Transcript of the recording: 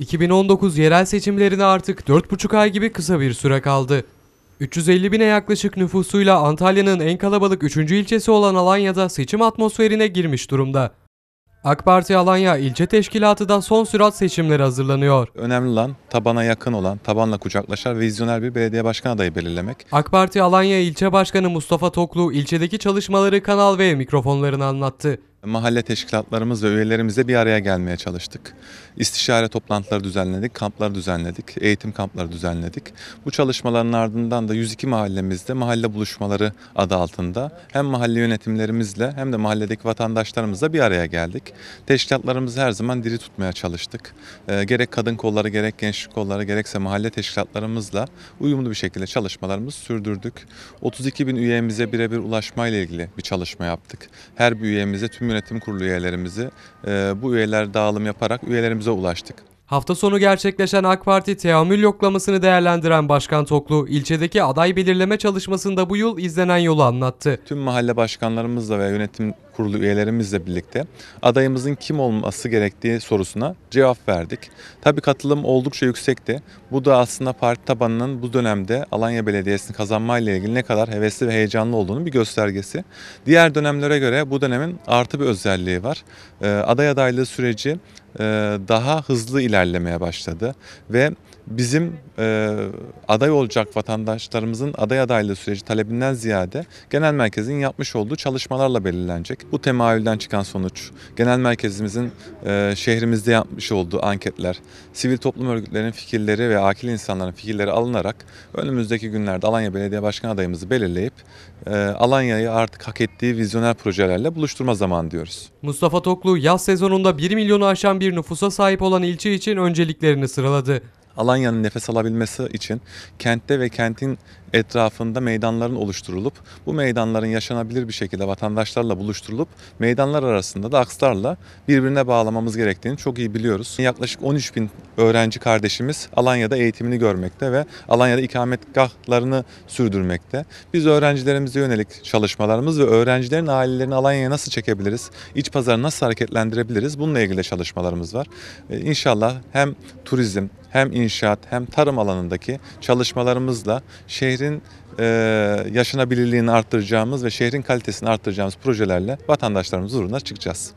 2019 yerel seçimlerine artık 4,5 ay gibi kısa bir süre kaldı. 350 bine yaklaşık nüfusuyla Antalya'nın en kalabalık 3. ilçesi olan Alanya'da seçim atmosferine girmiş durumda. AK Parti Alanya ilçe teşkilatı da son sürat seçimleri hazırlanıyor. Önemli olan tabana yakın olan, tabanla kucaklaşan vizyoner bir belediye başkan adayı belirlemek. AK Parti Alanya ilçe başkanı Mustafa Toklu ilçedeki çalışmaları kanal ve mikrofonlarını anlattı. Mahalle teşkilatlarımız ve üyelerimizle bir araya gelmeye çalıştık. İstişare toplantıları düzenledik, kamplar düzenledik, eğitim kampları düzenledik. Bu çalışmaların ardından da 102 mahallemizde mahalle buluşmaları adı altında hem mahalle yönetimlerimizle hem de mahalledeki vatandaşlarımızla bir araya geldik. Teşkilatlarımızı her zaman diri tutmaya çalıştık. E, gerek kadın kolları, gerek gençlik kolları, gerekse mahalle teşkilatlarımızla uyumlu bir şekilde çalışmalarımızı sürdürdük. 32 bin üyemize birebir ulaşmayla ilgili bir çalışma yaptık. Her bir üyemize tüm yönetim kurulu üyelerimizi bu üyeler dağılım yaparak üyelerimize ulaştık. Hafta sonu gerçekleşen AK Parti teamül yoklamasını değerlendiren Başkan Toklu, ilçedeki aday belirleme çalışmasında bu yıl izlenen yolu anlattı. Tüm mahalle başkanlarımızla ve yönetim kurulu üyelerimizle birlikte adayımızın kim olması gerektiği sorusuna cevap verdik. Tabii katılım oldukça yüksekti. Bu da aslında parti tabanının bu dönemde Alanya Belediyesi'ni kazanmayla ilgili ne kadar hevesli ve heyecanlı olduğunu bir göstergesi. Diğer dönemlere göre bu dönemin artı bir özelliği var. Ee, aday adaylığı süreci e, daha hızlı ilerlemeye başladı ve bizim e, aday olacak vatandaşlarımızın aday adaylığı süreci talebinden ziyade genel merkezin yapmış olduğu çalışmalarla belirlenecek. Bu temayülden çıkan sonuç, genel merkezimizin e, şehrimizde yapmış olduğu anketler, sivil toplum örgütlerinin fikirleri ve akil insanların fikirleri alınarak önümüzdeki günlerde Alanya Belediye Başkanı adayımızı belirleyip e, Alanya'yı artık hak ettiği vizyoner projelerle buluşturma zamanı diyoruz. Mustafa Toklu yaz sezonunda 1 milyonu aşan bir bir nüfusa sahip olan ilçe için önceliklerini sıraladı. Alanya'nın nefes alabilmesi için kentte ve kentin etrafında meydanların oluşturulup bu meydanların yaşanabilir bir şekilde vatandaşlarla buluşturulup meydanlar arasında da akslarla birbirine bağlamamız gerektiğini çok iyi biliyoruz. Yaklaşık 13 bin öğrenci kardeşimiz Alanya'da eğitimini görmekte ve Alanya'da ikametgahlarını sürdürmekte. Biz öğrencilerimize yönelik çalışmalarımız ve öğrencilerin ailelerini Alanya'ya nasıl çekebiliriz, iç pazarı nasıl hareketlendirebiliriz bununla ilgili çalışmalarımız var. Ee, inşallah hem turizm hem inşaat hem tarım alanındaki çalışmalarımızla şehrin e, yaşanabilirliğini arttıracağımız ve şehrin kalitesini arttıracağımız projelerle vatandaşlarımız uğruna çıkacağız.